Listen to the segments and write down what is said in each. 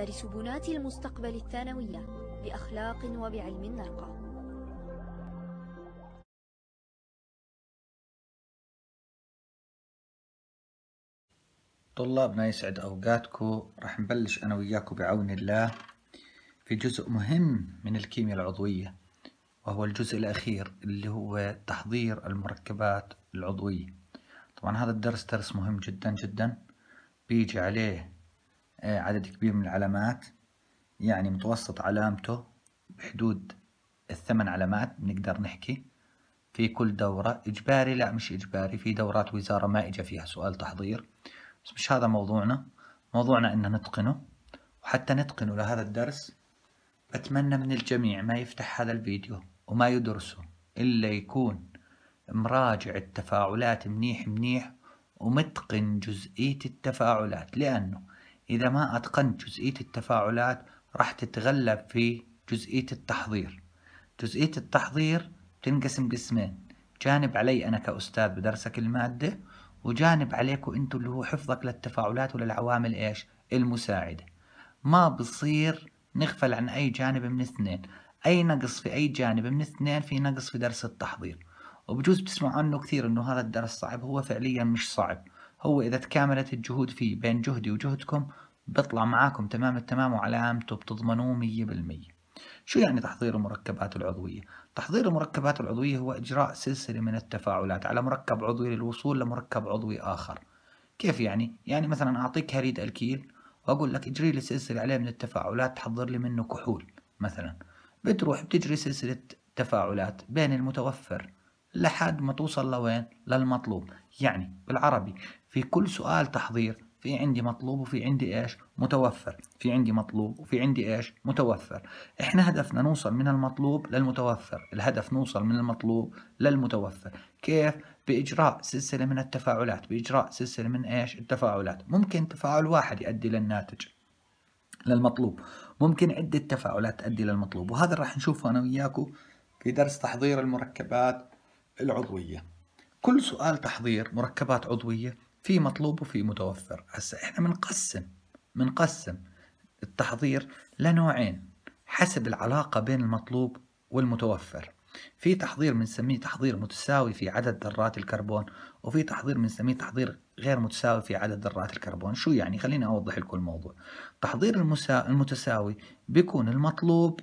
مدارس بنات المستقبل الثانوية بأخلاق وبعلم نرقى طلابنا يسعد أوقاتكم راح نبلش أنا وياكم بعون الله في جزء مهم من الكيمياء العضوية وهو الجزء الأخير اللي هو تحضير المركبات العضوية طبعا هذا الدرس درس مهم جدا جدا بيجي عليه آه، عدد كبير من العلامات يعني متوسط علامته بحدود الثمان علامات بنقدر نحكي في كل دورة إجباري لا مش إجباري في دورات وزارة ما إجا فيها سؤال تحضير بس مش هذا موضوعنا موضوعنا إن نتقنه وحتى نتقنه لهذا الدرس أتمنى من الجميع ما يفتح هذا الفيديو وما يدرسه إلا يكون مراجع التفاعلات منيح منيح ومتقن جزئية التفاعلات لأنه إذا ما أتقنت جزئية التفاعلات راح تتغلب في جزئية التحضير جزئية التحضير تنقسم قسمين جانب علي أنا كأستاذ بدرسك المادة وجانب عليكم أنتوا اللي هو حفظك للتفاعلات وللعوامل إيش المساعدة ما بصير نغفل عن أي جانب من اثنين أي نقص في أي جانب من اثنين في نقص في درس التحضير وبجوز بتسمعوا عنه كثير أنه هذا الدرس صعب هو فعليا مش صعب هو إذا تكاملت الجهود فيه بين جهدي وجهدكم بطلع معاكم تمام التمام وعلامته بتضمنوه مية بالمية شو يعني تحضير المركبات العضوية؟ تحضير المركبات العضوية هو إجراء سلسلة من التفاعلات على مركب عضوي للوصول لمركب عضوي آخر كيف يعني؟ يعني مثلا أعطيك هريد الكيل وأقول لك اجري لي سلسلة عليه من التفاعلات تحضر لي منه كحول مثلا بتروح بتجري سلسلة تفاعلات بين المتوفر لحد ما توصل لوين؟ للمطلوب يعني بالعربي في كل سؤال تحضير في عندي مطلوب وفي عندي ايش متوفر في عندي مطلوب وفي عندي ايش متوفر احنا هدفنا نوصل من المطلوب للمتوفر الهدف نوصل من المطلوب للمتوفر كيف باجراء سلسله من التفاعلات باجراء سلسله من ايش التفاعلات ممكن تفاعل واحد يؤدي للناتج للمطلوب ممكن عده تفاعلات تؤدي للمطلوب وهذا راح نشوفه انا وياكم في درس تحضير المركبات العضويه كل سؤال تحضير مركبات عضويه في مطلوب وفي متوفر هسه احنا بنقسم بنقسم التحضير لنوعين حسب العلاقة بين المطلوب والمتوفر في تحضير بنسميه تحضير متساوي في عدد ذرات الكربون وفي تحضير بنسميه تحضير غير متساوي في عدد ذرات الكربون شو يعني خليني أوضح لكم الموضوع تحضير المسا... المتساوي بيكون المطلوب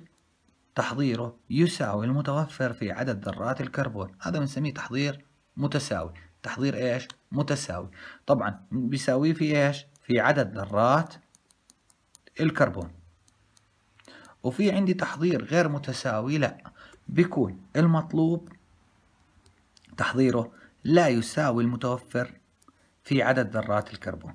تحضيره يساوي المتوفر في عدد ذرات الكربون هذا بنسميه تحضير متساوي تحضير ايش متساوي طبعا بيساويه في ايش في عدد ذرات الكربون وفي عندي تحضير غير متساوي لا بيكون المطلوب تحضيره لا يساوي المتوفر في عدد ذرات الكربون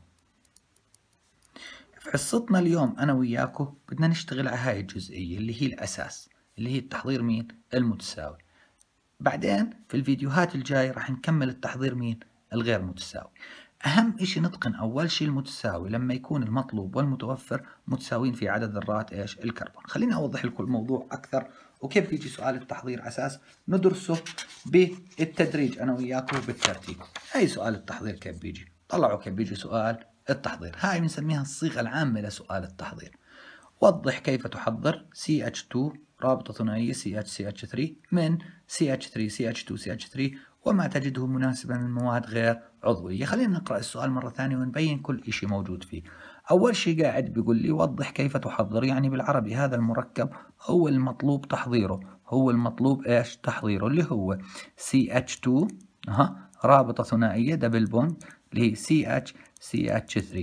في حصتنا اليوم أنا وياكم بدنا نشتغل على هاي الجزئية اللي هي الأساس اللي هي التحضير مين المتساوي بعدين في الفيديوهات الجاي راح نكمل التحضير مين الغير متساوي أهم إشي نتقن أول شيء المتساوي لما يكون المطلوب والمتوفر متساويين في عدد ذرات إيش الكربون خليني أوضح لكم الموضوع أكثر وكيف بيجي سؤال التحضير أساس ندرسه بالتدريج أنا وياكم بالترتيب أي سؤال التحضير كيف بيجي طلعوا كيف بيجي سؤال التحضير هاي بنسميها الصيغة العامة لسؤال التحضير وضح كيف تحضر CH2 رابطة ثنائية CHCH3 من CH3 CH2 CH3 وما تجده مناسبا من مواد غير عضوية خلينا نقرأ السؤال مرة ثانية ونبين كل شيء موجود فيه أول شيء قاعد بيقول لي وضح كيف تحضر يعني بالعربي هذا المركب هو المطلوب تحضيره هو المطلوب إيش تحضيره اللي هو CH2 أها رابطة ثنائية دبل بوند ل CH CH3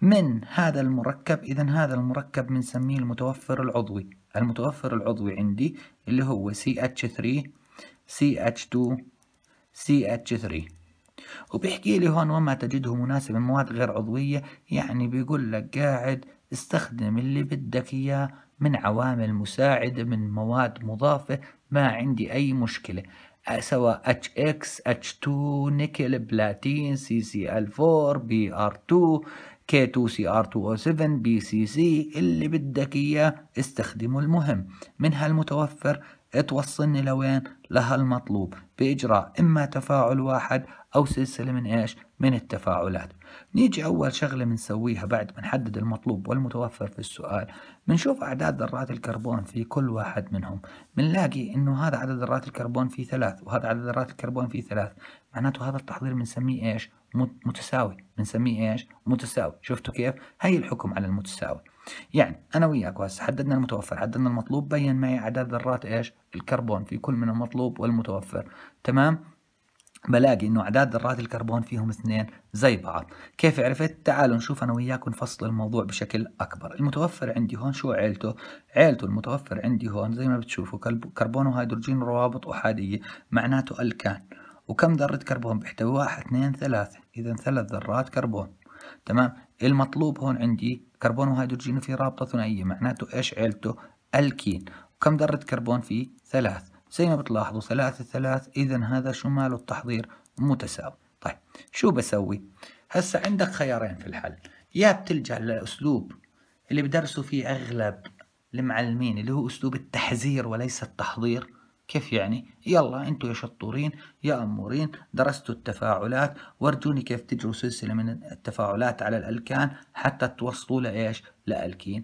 من هذا المركب إذا هذا المركب بنسميه المتوفر العضوي المتوفر العضوي عندي اللي هو CH3 CH2 CH3 وبيحكي لي هون وما تجده مناسب المواد غير عضوية يعني بيقول لك قاعد استخدم اللي بدك إياه من عوامل مساعدة من مواد مضافة ما عندي أي مشكلة سواء HX H2 نيكل بلاتين ccl 4 br 2 K2CR2O7 BCC اللي بدك إياه استخدمه المهم من هالمتوفر توصلني لوين لهالمطلوب بإجراء إما تفاعل واحد أو سلسلة من إيش من التفاعلات نيجي أول شغلة بنسويها بعد ما نحدد المطلوب والمتوفر في السؤال بنشوف أعداد ذرات الكربون في كل واحد منهم بنلاقي إنه هذا عدد ذرات الكربون في ثلاث وهذا عدد ذرات الكربون في ثلاث معناته هذا التحضير بنسميه إيش متساوي بنسميه ايش؟ متساوي شفتوا كيف؟ هي الحكم على المتساوي يعني انا وياك هسه حددنا المتوفر حددنا المطلوب بين معي عدد ذرات ايش؟ الكربون في كل من المطلوب والمتوفر تمام؟ بلاقي انه اعداد ذرات الكربون فيهم اثنين زي بعض كيف عرفت تعالوا نشوف انا وياك ونفصل الموضوع بشكل اكبر المتوفر عندي هون شو عيلته عيلته المتوفر عندي هون زي ما بتشوفوا كربون وهيدروجين روابط احاديه معناته الكان وكم ذرة كربون بيحتوي واحد اثنين ثلاثة إذا ثلاث ذرات كربون تمام المطلوب هون عندي كربون وهيدروجين في رابطة ثنائية معناته إيش عيلته الكين وكم ذرة كربون في ثلاث زي ما بتلاحظوا ثلاثة ثلاث إذا هذا شو ماله التحضير متساوي طيب شو بسوي هسا عندك خيارين في الحل يا بتلجأ لأسلوب اللي بدرسوا فيه أغلب المعلمين اللي هو أسلوب التحذير وليس التحضير كيف يعني؟ يلا انتم يا شطورين يا امورين درستوا التفاعلات وارجوني كيف تجروا سلسله من التفاعلات على الالكان حتى توصلوا لايش؟ لالكين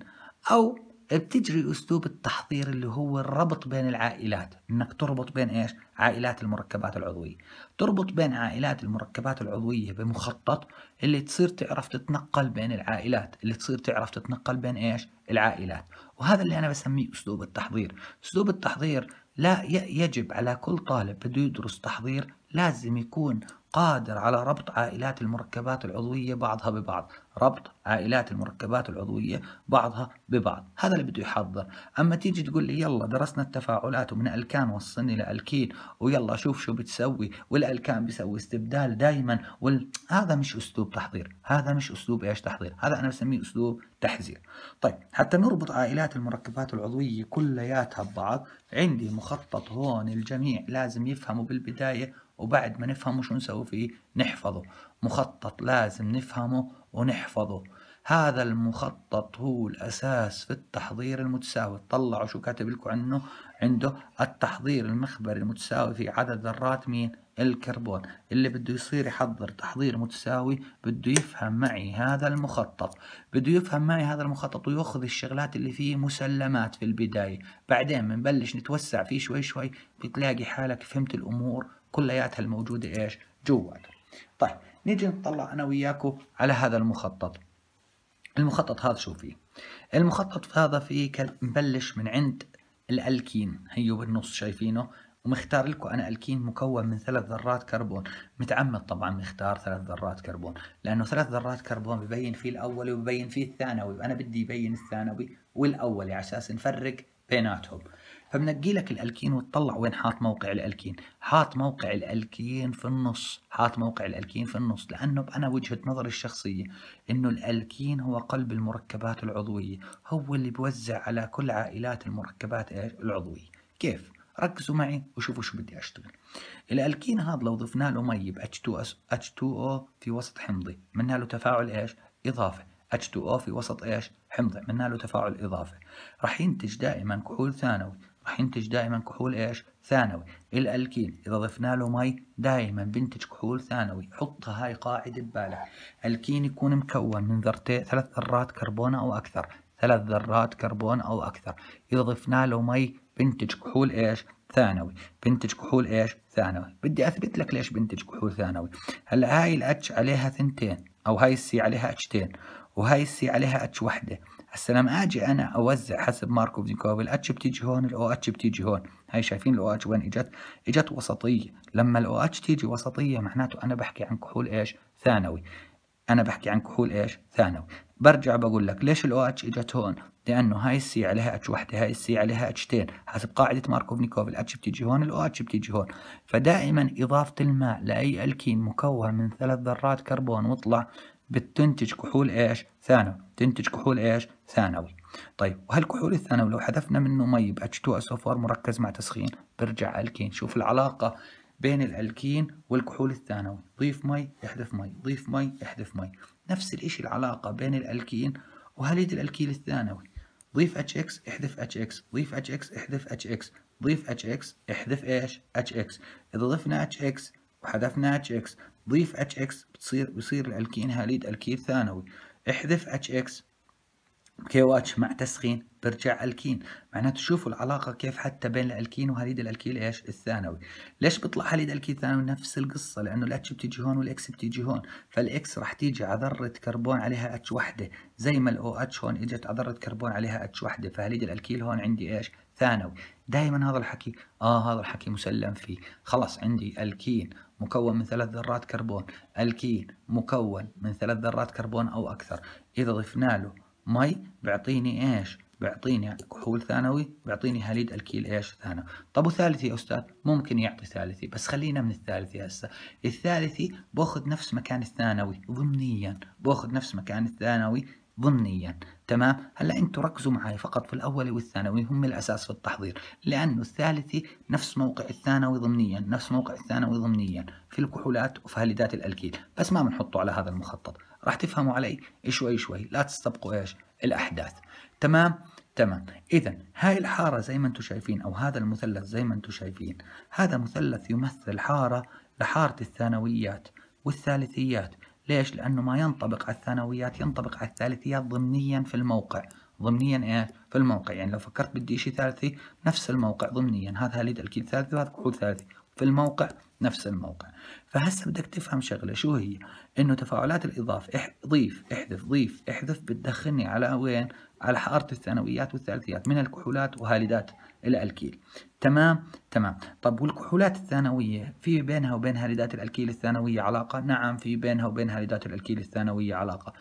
او بتجري اسلوب التحضير اللي هو الربط بين العائلات انك تربط بين ايش؟ عائلات المركبات العضويه، تربط بين عائلات المركبات العضويه بمخطط اللي تصير تعرف تتنقل بين العائلات، اللي تصير تعرف تتنقل بين ايش؟ العائلات، وهذا اللي انا بسميه اسلوب التحضير، اسلوب التحضير لا يجب على كل طالب بده يدرس تحضير لازم يكون قادر على ربط عائلات المركبات العضوية بعضها ببعض ربط عائلات المركبات العضوية بعضها ببعض هذا اللي بده يحضر أما تيجي تقول لي يلا درسنا التفاعلات ومن ألكان وصلني لألكين ويلا شوف شو بتسوي والألكان بيسوي استبدال دائما وال... هذا مش أسلوب تحضير هذا مش أسلوب إيش تحضير هذا أنا بسميه أسلوب تحذير طيب حتى نربط عائلات المركبات العضوية كلياتها ببعض عندي مخطط هون الجميع لازم يفهموا بالبداية وبعد ما نفهمه شو نسوي فيه نحفظه مخطط لازم نفهمه ونحفظه هذا المخطط هو الأساس في التحضير المتساوي طلعوا شو كاتب لكم عنه عنده التحضير المخبري المتساوي في عدد ذرات مين الكربون اللي بده يصير يحضر تحضير متساوي بده يفهم معي هذا المخطط بده يفهم معي هذا المخطط ويأخذ الشغلات اللي فيه مسلمات في البداية بعدين بنبلش نتوسع فيه شوي شوي بتلاقي حالك فهمت الأمور كلياتها الموجودة إيش جواته طيب نيجي نطلع أنا وياكو على هذا المخطط المخطط هذا شو فيه المخطط هذا فيه مبلش من عند الألكين هيو بالنص شايفينه ومختار لكم انا الكين مكون من ثلاث ذرات كربون متعمد طبعا مختار ثلاث ذرات كربون لانه ثلاث ذرات كربون ببين فيه الاولي وببين فيه الثانوي وانا بدي يبين الثانوي والاولي يعني على اساس نفرق بيناتهم فبنقي لك الالكين وتطلع وين حاط موقع الالكين حاط موقع الالكين في النص حاط موقع الالكين في النص لانه انا وجهه نظري الشخصيه انه الالكين هو قلب المركبات العضويه هو اللي بوزع على كل عائلات المركبات العضويه كيف ركزوا معي وشوفوا شو بدي اشتغل الالكين هذا لو ضفنا له مي ب H2O في وسط حمضي عملنا له تفاعل ايش اضافه H2O في وسط ايش؟ حمض عملنا له تفاعل اضافي راح ينتج دائما كحول ثانوي راح ينتج دائما كحول ايش؟ ثانوي، الالكين اذا ضفنا له مي دائما بينتج كحول ثانوي، حطها هاي قاعده ببالك، الكين يكون مكون من ذرتين ثلاث ذرات كربون او اكثر، ثلاث ذرات كربون او اكثر، اذا ضفنا له مي بينتج كحول ايش؟ ثانوي، بنتج كحول ايش؟ ثانوي، بدي اثبت لك ليش بنتج كحول ثانوي، هلا هاي الاتش عليها ثنتين، أو هاي السي عليها اتشتين وهاي السي عليها اتش وحدة هسه لما أجي أنا أوزع حسب ماركوف نيكوف الاتش بتيجي هون الأو اتش بتيجي هون هاي شايفين الأو اتش وين إجت؟ إجت وسطية لما الأو اتش تيجي وسطية معناته أنا بحكي عن كحول إيش؟ ثانوي أنا بحكي عن كحول إيش؟ ثانوي برجع بقول لك ليش الاو اتش اجت هون؟ لانه هاي السي عليها اتش وحده، هاي السي عليها اتشتين، حسب قاعده ماركوفنيكوف الاتش بتيجي هون الاو اتش بتيجي هون، فدائما اضافه الماء لاي الكين مكون من ثلاث ذرات كربون واطلع بتنتج كحول ايش؟ ثانوي، تنتج كحول ايش؟ ثانوي. طيب وهالكحول الثانوي لو حذفنا منه مي ب H2SO4 مركز مع تسخين برجع الكين، شوف العلاقه بين الالكين والكحول الثانوي، ضيف مي يحذف مي، ضيف مي يحذف مي، نفس الإشي العلاقة بين الألكين وهالية الألكيل الثانوي ضيف HX احذف HX ضيف HX احذف HX ضيف HX احذف ايش HX إذا ضفنا HX وحذفنا HX ضيف HX بتصير بصير الألكين هاليد ألكيل ثانوي احذف HX كي واتش مع تسخين برجع الكين معناته شوفوا العلاقه كيف حتى بين الالكين وهليد الالكيل ايش الثانوي ليش بيطلع هليد الكيل ثانوي نفس القصه لانه الاتش بتيجي هون والاكس بتيجي هون فالاكس راح تيجي على ذره كربون عليها اتش وحده زي ما الاو اتش هون اجت على ذره كربون عليها اتش وحده فهليد الالكيل هون عندي ايش ثانوي دائما هذا الحكي اه هذا الحكي مسلم فيه خلاص عندي الكين مكون من ثلاث ذرات كربون الكين مكون من ثلاث ذرات كربون او اكثر اذا ضفنا له مي بيعطيني ايش؟ بيعطيني كحول ثانوي بيعطيني هاليد الكيل ايش ثانوي طب وثالثي يا استاذ ممكن يعطي ثالثي بس خلينا من الثالثي هسه الثالثي باخذ نفس مكان الثانوي ضمنيا باخذ نفس مكان الثانوي ضمنيا تمام هلا انتم ركزوا معي فقط في الاول والثانوي هم الاساس في التحضير لانه الثالثي نفس موقع الثانوي ضمنيا نفس موقع الثانوي ضمنيا في الكحولات وفي هاليدات الالكيل بس ما بنحطه على هذا المخطط راح تفهموا علي شوي شوي لا تستبقوا ايش الاحداث تمام تمام اذا هاي الحاره زي ما انتم شايفين او هذا المثلث زي ما انتم شايفين هذا مثلث يمثل حاره لحاره الثانويات والثالثيات ليش لانه ما ينطبق على الثانويات ينطبق على الثالثيات ضمنيا في الموقع ضمنيا ايه في الموقع يعني لو فكرت بدي شيء ثالثي نفس الموقع ضمنيا هذا هاليد الكيد ثالثي وهذا كحول ثالثي في الموقع نفس الموقع فهسه بدك تفهم شغله شو هي انه تفاعلات الاضافه اح... ضيف احذف ضيف احذف بتدخلني على وين على حاره الثانويات والثالثيات من الكحولات وهالدات الالكيل تمام تمام طب والكحولات الثانويه في بينها وبين هالدات الالكيل الثانويه علاقه نعم في بينها وبين هالدات الالكيل الثانويه علاقه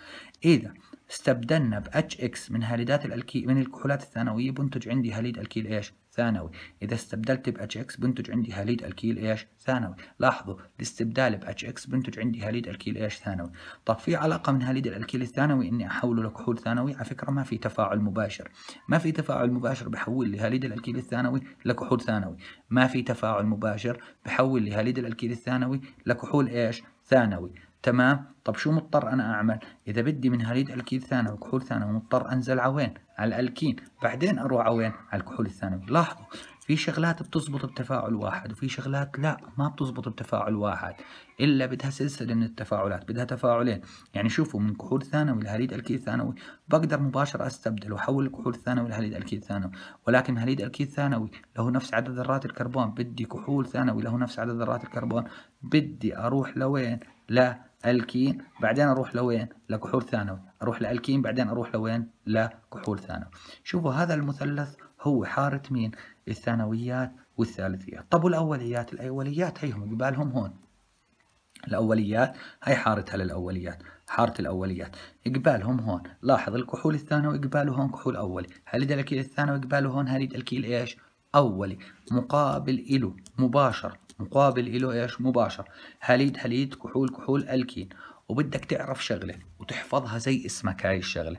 اذا استبدلنا ب اتش اكس من هالدات الالكيل من الكحولات الثانويه بنتج عندي هاليد الكيل ايش ثانوي إذا استبدلت ب HX بنتج عندي هاليد الكيل إيش ثانوي لاحظوا الاستبدال ب HX بنتج عندي هاليد الكيل إيش ثانوي طب في علاقة من هاليد الالكيل الثانوي إني أحوله لكحول ثانوي على فكرة ما في تفاعل مباشر ما في تفاعل مباشر بحول لهاليد الكيل الالكيل الثانوي لكحول ثانوي ما في تفاعل مباشر بحول لهاليد الكيل الالكيل الثانوي لكحول إيش ثانوي تمام طب شو مضطر انا اعمل اذا بدي من هاليد الكيل ثانوي وكحول ثانوي مضطر انزل على وين على الالكين بعدين اروح على وين على الكحول الثانوي لاحظوا في شغلات بتزبط بتفاعل واحد وفي شغلات لا ما بتزبط بتفاعل واحد الا بدها سلسله من التفاعلات بدها تفاعلين يعني شوفوا من كحول ثانوي لهاليد الكيل ثانوي بقدر مباشره استبدل واحول الكحول الثانوي لهاليد الكيل ثانوي ولكن هاليد الكيل ثانوي له نفس عدد ذرات الكربون بدي كحول ثانوي له نفس عدد ذرات الكربون بدي اروح لوين لا الكين بعدين اروح لوين لكحول ثانوي اروح لالكين بعدين اروح لوين لكحول ثانوي شوفوا هذا المثلث هو حاره مين الثانويات والثالثيات طب والاوليات الاوليات هيهم قبالهم هون الاوليات هي حارتها للاوليات حاره الاوليات قبالهم هون لاحظ الكحول الثانوي قباله هون كحول اولي هل الكيل الثانوي قباله هون هل الكيل ايش اولي مقابل إله مباشر مقابل له ايش مباشر حليد حليد كحول كحول الكين وبدك تعرف شغله وتحفظها زي اسمك هاي الشغله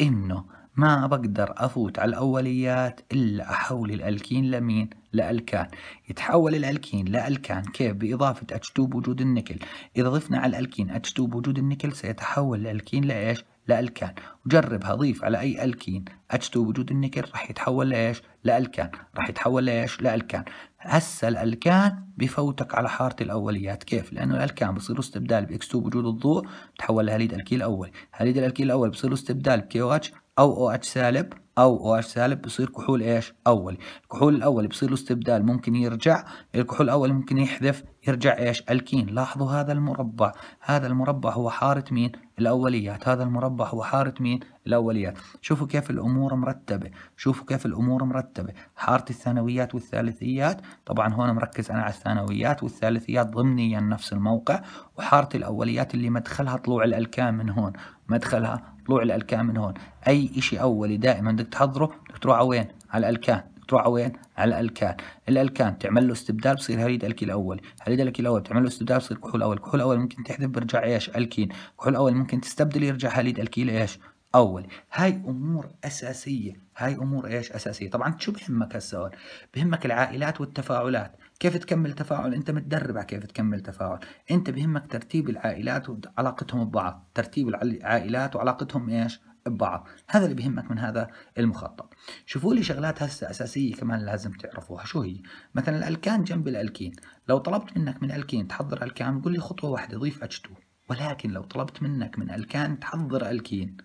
انه ما بقدر افوت على الاوليات الا احول الالكين لمين لالكان يتحول الالكين لالكان كيف باضافه اتش 2 بوجود النيكل اذا ضفنا على الالكين اتش 2 بوجود النيكل سيتحول الالكين لايش لالكان وجربها ضيف على اي الكين اتش 2 بوجود النيكل راح يتحول لايش لالكان راح يتحول لايش لالكان هسه الالكان بفوتك على حاره الاوليات كيف لانه الالكان بصير له استبدال باكس 2 بوجود الضوء بتحول لهاليد الكيل الاول هاليد الالكيل الاول بصير له استبدال بكي او اتش او او اتش سالب او او اتش سالب بصير كحول ايش اولي الكحول الاول بصير له استبدال ممكن يرجع الكحول الاول ممكن يحذف يرجع ايش الكين لاحظوا هذا المربع هذا المربع هو حاره مين الأوليات هذا المربع هو حارة مين الأوليات شوفوا كيف الأمور مرتبة شوفوا كيف الأمور مرتبة حارة الثانويات والثالثيات طبعا هون مركز أنا على الثانويات والثالثيات ضمنيا نفس الموقع وحارة الأوليات اللي مدخلها طلوع الألكام من هون مدخلها طلوع الألكام من هون أي إشي أولي دائما بدك تحضره بدك تروح على وين على الألكام تروح على وين؟ على الالكان، الالكان تعمل له استبدال بصير هريد الكي الاول، هريد الكي الاول تعمل له استبدال بصير كحول اول، كحول اول ممكن تحذف برجع ايش؟ الكين، كحول اول ممكن تستبدل يرجع هريد الكي لايش؟ اول، هاي امور اساسيه، هاي امور ايش؟ اساسيه، طبعا شو بهمك هسه هون؟ بهمك العائلات والتفاعلات، كيف تكمل تفاعل انت متدرب على كيف تكمل تفاعل انت بهمك ترتيب العائلات وعلاقتهم ببعض ترتيب العائلات وعلاقتهم ايش ببعض هذا اللي بيهمك من هذا المخطط شوفوا لي شغلات هسه أساسية كمان لازم تعرفوها شو هي مثلا الألكان جنب الألكين لو طلبت منك من ألكين تحضر ألكان قول لي خطوة واحدة ضيف H2 ولكن لو طلبت منك من ألكان تحضر ألكين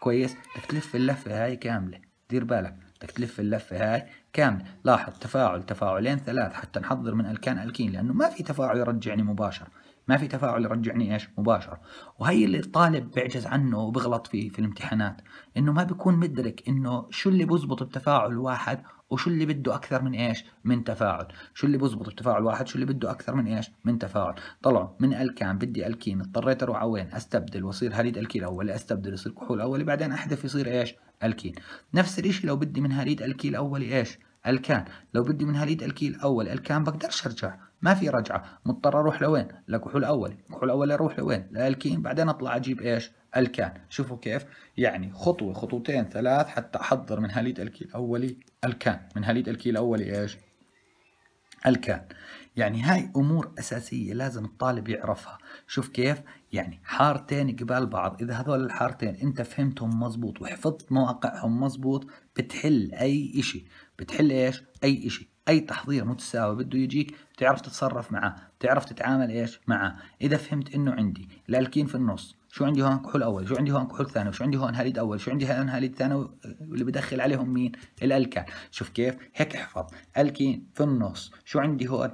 كويس بدك تلف اللفة هاي كاملة دير بالك بدك تلف اللفة هاي كاملة لاحظ تفاعل تفاعلين ثلاث حتى نحضر من ألكان ألكين لأنه ما في تفاعل يرجعني مباشر ما في تفاعل يرجعني ايش مباشره وهي اللي الطالب بيعجز عنه وبغلط فيه في الامتحانات انه ما بيكون مدرك انه شو اللي بزبط بتفاعل واحد وشو اللي بده اكثر من ايش من تفاعل شو اللي بزبط بتفاعل واحد شو اللي بده اكثر من ايش من تفاعل طلعوا من الكان بدي الكين اضطريت اروح على وين استبدل واصير هاليد الكيل اولي استبدل يصير كحول اولي بعدين احذف يصير ايش الكين نفس الشيء لو بدي من هاليد الكيل اولي ايش الكان لو بدي من هاليد الكيل اول الكان بقدرش ارجع ما في رجعه مضطر اروح لوين لكحول اولي كحول اولي اروح لوين لالكين بعدين اطلع اجيب ايش الكان شوفوا كيف يعني خطوه خطوتين ثلاث حتى احضر من هاليد الكيل اولي الكان من هاليد الكيل اولي ايش الكان يعني هاي امور اساسيه لازم الطالب يعرفها شوف كيف يعني حارتين قبال بعض اذا هذول الحارتين انت فهمتهم مزبوط وحفظت مواقعهم مزبوط بتحل اي شيء بتحل ايش اي شيء اي تحضير متساوي بده يجيك بتعرف تتصرف معه بتعرف تتعامل ايش معه اذا فهمت انه عندي الالكين في النص شو عندي هون كحول اول شو عندي هون كحول ثاني شو عندي هون هاليد اول شو عندي هون هاليد ثاني واللي بدخل عليهم مين الالكان شوف كيف هيك احفظ الكين في النص شو عندي هون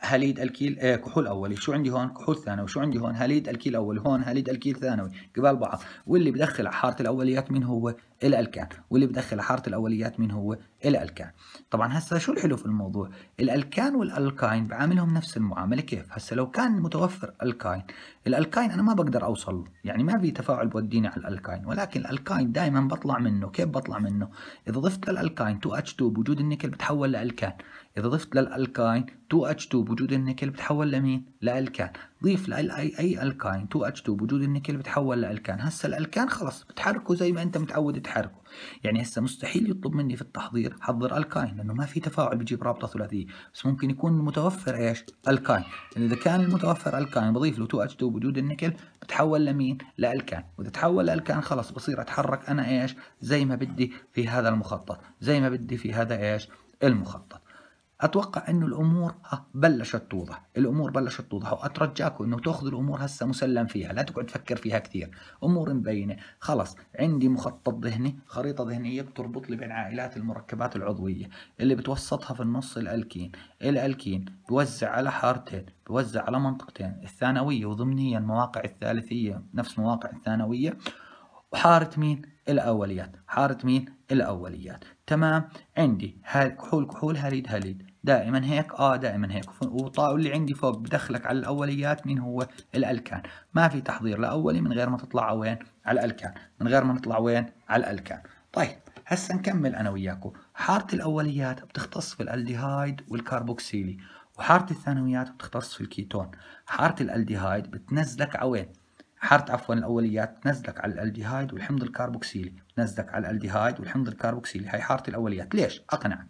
هليد الكيل آه كحول اولي شو عندي هون كحول ثانوي شو عندي هون هليد الكيل اولي هون هليد الكيل ثانوي قبال بعض واللي بدخل على حاره الاوليات مين هو الالكان واللي بدخل حاره الاوليات مين هو الالكان طبعا هسه شو الحلو في الموضوع الالكان والالكاين بعاملهم نفس المعامله كيف هسه لو كان متوفر الكاين الالكاين انا ما بقدر اوصل له يعني ما في تفاعل بوديني على الالكاين ولكن الالكاين دائما بطلع منه كيف بطلع منه اذا ضفت للالكاين 2H2 بوجود النيكل بتحول لالكان اذا ضفت للالكاين 2H2 بوجود النيكل بتحول لمين لالكان ضيف لاي اي الكاين 2 اتش 2 بوجود النيكل بتحول لالكان هسه الالكان خلص بتحركه زي ما انت متعود تحركه يعني هسه مستحيل يطلب مني في التحضير حضر الكاين لانه ما في تفاعل بجيب رابطه ثلاثيه بس ممكن يكون المتوفر ايش الكاين يعني اذا كان المتوفر الكاين بضيف له 2 اتش 2 بوجود النيكل بتحول لمين لالكان واذا تحول لالكان خلص بصير اتحرك انا ايش زي ما بدي في هذا المخطط زي ما بدي في هذا ايش المخطط اتوقع انه الامور ها بلشت توضح الامور بلشت توضح واترجاكم انه تاخذوا الامور هسه مسلم فيها لا تقعد تفكر فيها كثير امور مبينه خلص عندي مخطط ذهني خريطه ذهنيه بتربط لي بين عائلات المركبات العضويه اللي بتوسطها في النص الالكين الالكين بوزع على حارتين بوزع على منطقتين الثانويه وضمنيا مواقع الثالثيه نفس مواقع الثانويه وحاره مين الاوليات حاره مين الاوليات تمام عندي كحول كحول هاليد هاليد دائما هيك اه دائما هيك واللي عندي فوق بدخلك على الاوليات مين هو الالكان ما في تحضير لاولي من غير ما تطلع وين على الالكان من غير ما نطلع وين على الالكان طيب هسه نكمل انا وياكم حاره الاوليات بتختص في الالديهايد والكربوكسيلي وحاره الثانويات بتختص في الكيتون حاره الالديهايد بتنزلك على وين حرت عفوا الاوليات تنزلك على الالديهايد والحمض الكربوكسيلي تنزلك على الالديهايد والحمض الكربوكسيلي هي حاره الاوليات ليش اقنعك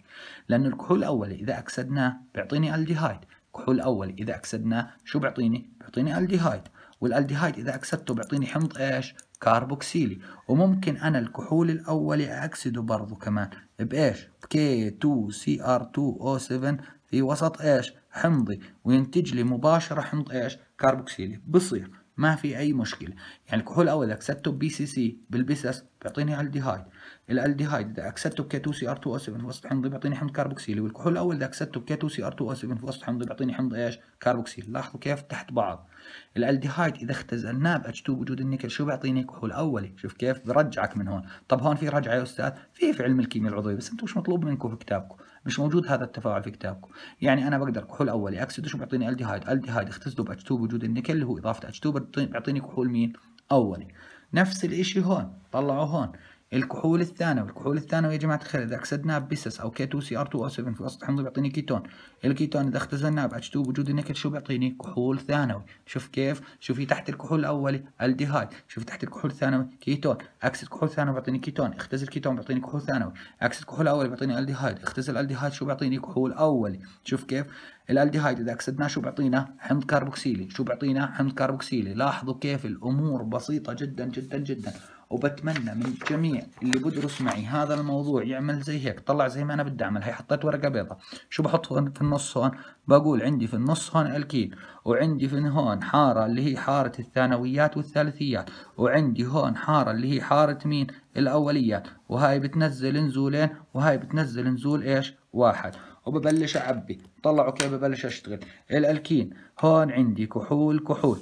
لانه الكحول الاولي اذا اكسدناه بيعطيني الديهايد الكحول الاولي اذا اكسدناه شو بيعطيني بيعطيني الديهايد والالديهايد اذا اكسدته بيعطيني حمض ايش كربوكسيلي وممكن انا الكحول الاولي اكسده برضه كمان بايش K2CR2O7 في وسط ايش حمضي وينتج لي مباشره حمض ايش كربوكسيلي بصير ما في أي مشكلة يعني الكحول الأول أكسبته بي سي سي بالبسس بيعطيني ألديهايد الألديهايد إذا أكسبته بكي 2 سي ار 2 او 7 في وسط حمض بيعطيني حمض كربوكسيلي والكحول الأول إذا أكسبته بكي 2 سي ار 2 او 7 في وسط حمض بيعطيني حمض إيش كربوكسيلي لاحظوا كيف تحت بعض الألديهايد إذا اختزلناه ب 2 بوجود النيكل شو بيعطيني كحول أولي شوف كيف برجعك من هون طب هون في رجعة يا أستاذ في في علم الكيمياء العضوية بس أنتم مش مطلوب منكم في كتابكم مش موجود هذا التفاعل في كتابكم يعني انا بقدر كحول اولي اكسده شو بيعطيني الديهايد الديهايد اختزله ب H2 بوجود النيكل اللي هو اضافه H2 بيعطيني كحول مين اولي نفس الاشي هون طلعوا هون الكحول الثانوي الكحول الثانوي يا جماعه الخير اذا اكسدناه ببسس او كي 2 سي ار 2 او 7 في وسط الحمض بيعطيني كيتون الكيتون اذا اختزلناه بعد شو بوجود النكل شو بيعطيني كحول ثانوي شوف كيف شوفي تحت الكحول الاولي الديهايد شوفي تحت الكحول الثانوي كيتون اكسد كحول ثانوي بيعطيني كيتون اختزل كيتون بيعطيني كحول ثانوي اكسد كحول اولي بيعطيني الديهايد اختزل الديهايد شو بيعطيني كحول اولي شوف كيف الالديهايد اذا اكسدناه شو بيعطينا حمض كربوكسيلي شو بيعطينا حمض كربوكسيلي لاحظوا كيف الامور بسيطه جدا جدا جدا وبتمنى من الجميع اللي بدرس معي هذا الموضوع يعمل زي هيك طلع زي ما انا بدي اعمل هي حطيت ورقه بيضاء شو بحط هون في النص هون بقول عندي في النص هون الكين وعندي في هون حاره اللي هي حاره الثانويات والثالثيات وعندي هون حاره اللي هي حاره مين الاوليات وهاي بتنزل نزولين وهاي بتنزل نزول ايش واحد وببلش اعبي طلعوا كيف ببلش اشتغل الالكين هون عندي كحول كحول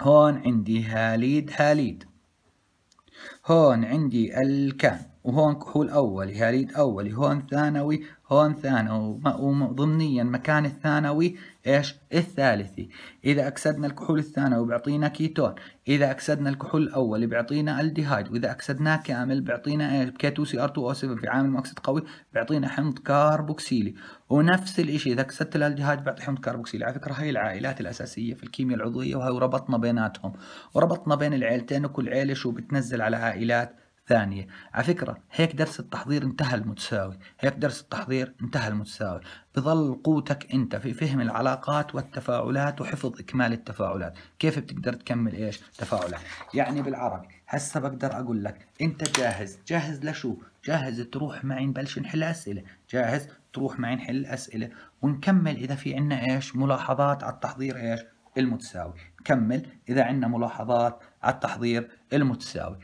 هون عندي هاليد هاليد هون عندي الكان وهون كحول أولي هاليد أولي هون ثانوي هون ثانوي وضمنيا مكان الثانوي إيش الثالثي إذا أكسدنا الكحول الثانوي بيعطينا كيتون إذا أكسدنا الكحول الأولي بيعطينا الديهايد وإذا أكسدناه كامل بيعطينا إيش كي 2 سي ار 2 او 7 في عامل مؤكسد قوي بيعطينا حمض كاربوكسيلي ونفس الشيء إذا أكسدت الالديهايد بيعطي حمض كاربوكسيلي على فكرة هاي العائلات الأساسية في الكيمياء العضوية وهي ربطنا بيناتهم وربطنا بين العيلتين وكل عيلة شو بتنزل على عائلات ثانية على فكرة هيك درس التحضير انتهى المتساوي هيك درس التحضير انتهى المتساوي بظل قوتك انت في فهم العلاقات والتفاعلات وحفظ اكمال التفاعلات كيف بتقدر تكمل ايش تفاعلات يعني بالعربي هسه بقدر اقول لك انت جاهز جاهز لشو جاهز تروح معي نبلش نحل اسئله جاهز تروح معي نحل اسئله ونكمل اذا في عنا ايش ملاحظات على التحضير ايش المتساوي نكمل اذا عنا ملاحظات على التحضير المتساوي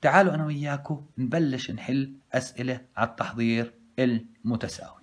تعالوا أنا وياكم نبلش نحل أسئلة على التحضير المتساوي